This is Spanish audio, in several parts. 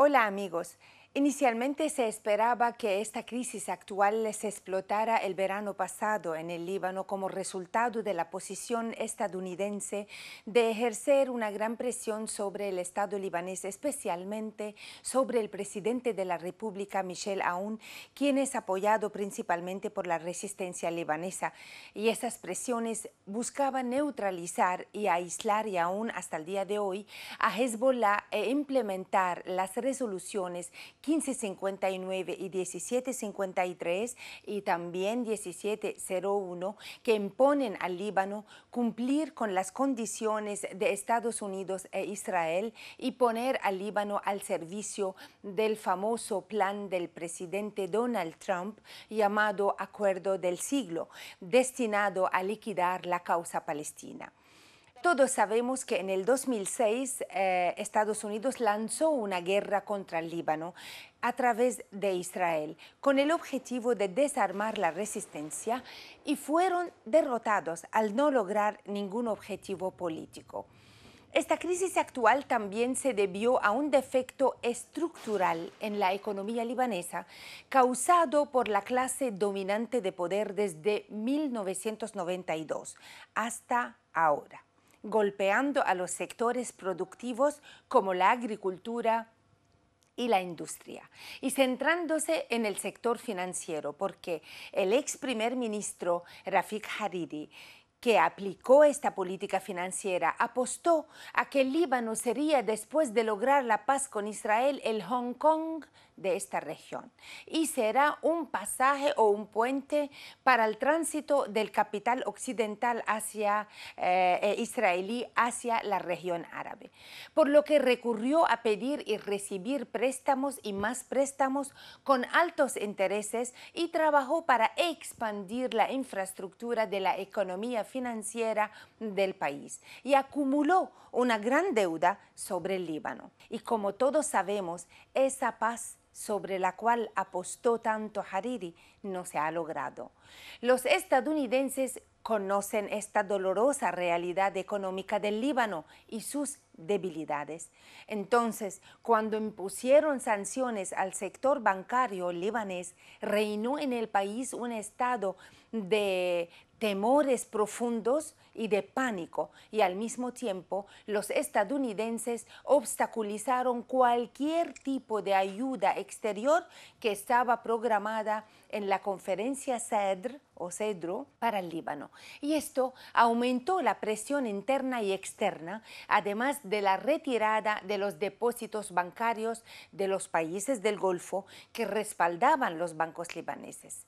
Hola amigos, Inicialmente se esperaba que esta crisis actual se explotara el verano pasado en el Líbano como resultado de la posición estadounidense de ejercer una gran presión sobre el Estado libanés, especialmente sobre el presidente de la República, Michel Aoun, quien es apoyado principalmente por la resistencia libanesa. Y esas presiones buscaban neutralizar y aislar, y aún hasta el día de hoy, a Hezbollah e implementar las resoluciones 1559 y 1753 y también 1701 que imponen al Líbano cumplir con las condiciones de Estados Unidos e Israel y poner al Líbano al servicio del famoso plan del presidente Donald Trump llamado Acuerdo del Siglo, destinado a liquidar la causa palestina. Todos sabemos que en el 2006 eh, Estados Unidos lanzó una guerra contra el Líbano a través de Israel con el objetivo de desarmar la resistencia y fueron derrotados al no lograr ningún objetivo político. Esta crisis actual también se debió a un defecto estructural en la economía libanesa causado por la clase dominante de poder desde 1992 hasta ahora golpeando a los sectores productivos como la agricultura, y la industria, y centrándose en el sector financiero, porque el ex primer ministro Rafik Hariri que aplicó esta política financiera apostó a que el Líbano sería, después de lograr la paz con Israel, el Hong Kong de esta región y será un pasaje o un puente para el tránsito del capital occidental hacia eh, eh, israelí hacia la región árabe, por lo que recurrió a pedir y recibir préstamos y más préstamos con altos intereses y trabajó para expandir la infraestructura de la economía financiera del país y acumuló una gran deuda sobre el Líbano. Y como todos sabemos, esa paz sobre la cual apostó tanto Hariri no se ha logrado. Los estadounidenses conocen esta dolorosa realidad económica del Líbano y sus debilidades. Entonces, cuando impusieron sanciones al sector bancario libanés, reinó en el país un estado de temores profundos y de pánico, y al mismo tiempo los estadounidenses obstaculizaron cualquier tipo de ayuda exterior que estaba programada en la conferencia CEDR o CEDRO para el Líbano. Y esto aumentó la presión interna y externa, además de la retirada de los depósitos bancarios de los países del Golfo que respaldaban los bancos libaneses.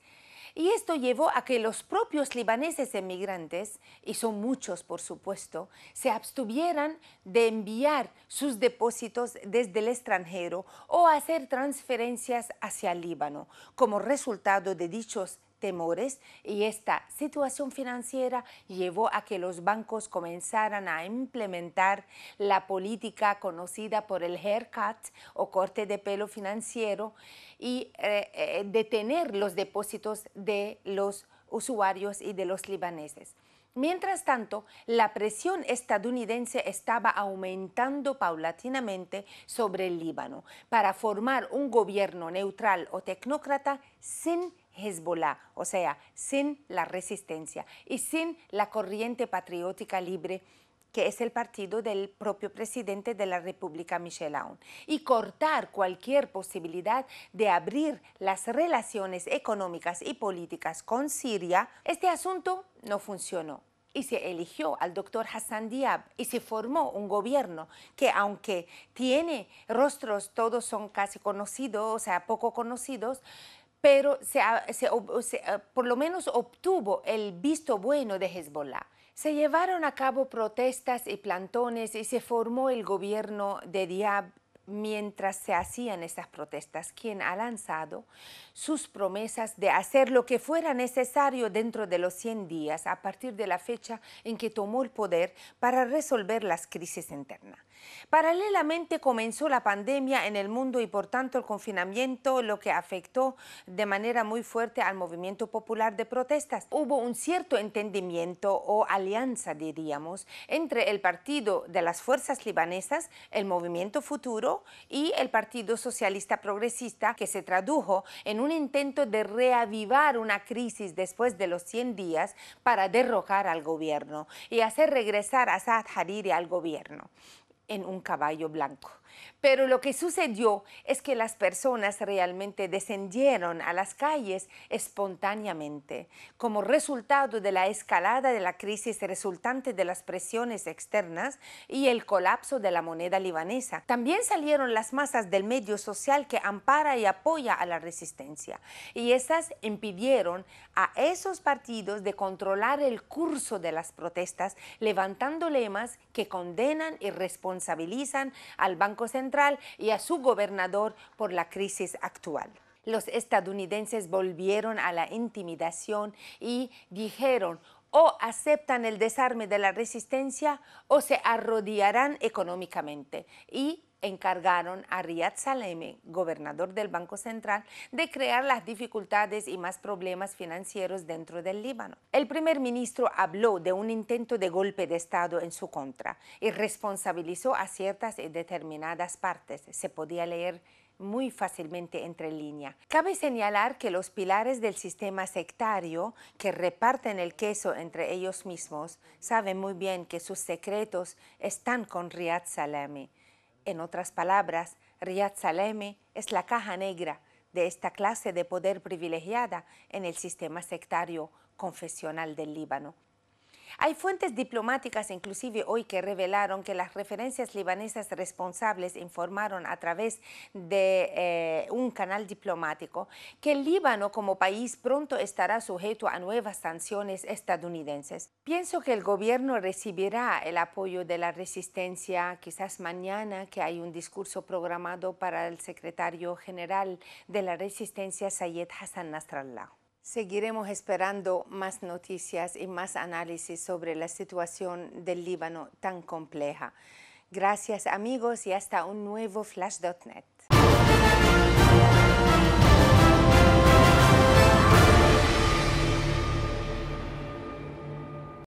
Y esto llevó a que los propios libaneses emigrantes, y son muchos por supuesto, se abstuvieran de enviar sus depósitos desde el extranjero o hacer transferencias hacia Líbano como resultado de dichos temores y esta situación financiera llevó a que los bancos comenzaran a implementar la política conocida por el haircut o corte de pelo financiero y eh, eh, detener los depósitos de los usuarios y de los libaneses. Mientras tanto, la presión estadounidense estaba aumentando paulatinamente sobre el Líbano para formar un gobierno neutral o tecnócrata sin Hezbollah, o sea, sin la resistencia y sin la corriente patriótica libre que es el partido del propio presidente de la República, Michel Aoun, y cortar cualquier posibilidad de abrir las relaciones económicas y políticas con Siria, este asunto no funcionó y se eligió al doctor Hassan Diab y se formó un gobierno que aunque tiene rostros, todos son casi conocidos, o sea, poco conocidos, pero ah, por lo menos obtuvo el visto bueno de Hezbollah. Se llevaron a cabo protestas y plantones y se formó el gobierno de Diab mientras se hacían esas protestas, quien ha lanzado sus promesas de hacer lo que fuera necesario dentro de los 100 días a partir de la fecha en que tomó el poder para resolver las crisis internas. Paralelamente comenzó la pandemia en el mundo y por tanto el confinamiento, lo que afectó de manera muy fuerte al movimiento popular de protestas. Hubo un cierto entendimiento o alianza, diríamos, entre el Partido de las Fuerzas Libanesas, el Movimiento Futuro y el Partido Socialista Progresista, que se tradujo en un intento de reavivar una crisis después de los 100 días para derrocar al gobierno y hacer regresar a Saad Hariri al gobierno en un caballo blanco. Pero lo que sucedió es que las personas realmente descendieron a las calles espontáneamente como resultado de la escalada de la crisis resultante de las presiones externas y el colapso de la moneda libanesa. También salieron las masas del medio social que ampara y apoya a la resistencia y esas impidieron a esos partidos de controlar el curso de las protestas levantando lemas que condenan y responsabilizan al Banco Central y a su gobernador por la crisis actual los estadounidenses volvieron a la intimidación y dijeron o aceptan el desarme de la resistencia o se arrodillarán económicamente. Y encargaron a Riyad Salemi, gobernador del Banco Central, de crear las dificultades y más problemas financieros dentro del Líbano. El primer ministro habló de un intento de golpe de Estado en su contra y responsabilizó a ciertas y determinadas partes. Se podía leer muy fácilmente entre línea. Cabe señalar que los pilares del sistema sectario, que reparten el queso entre ellos mismos, saben muy bien que sus secretos están con Riyad Salemi. En otras palabras, Riyad Saleme es la caja negra de esta clase de poder privilegiada en el sistema sectario confesional del Líbano. Hay fuentes diplomáticas inclusive hoy que revelaron que las referencias libanesas responsables informaron a través de eh, un canal diplomático que el Líbano como país pronto estará sujeto a nuevas sanciones estadounidenses. Pienso que el gobierno recibirá el apoyo de la resistencia quizás mañana que hay un discurso programado para el secretario general de la resistencia Sayed Hassan Nasrallah. Seguiremos esperando más noticias y más análisis sobre la situación del Líbano tan compleja. Gracias amigos y hasta un nuevo Flash.net.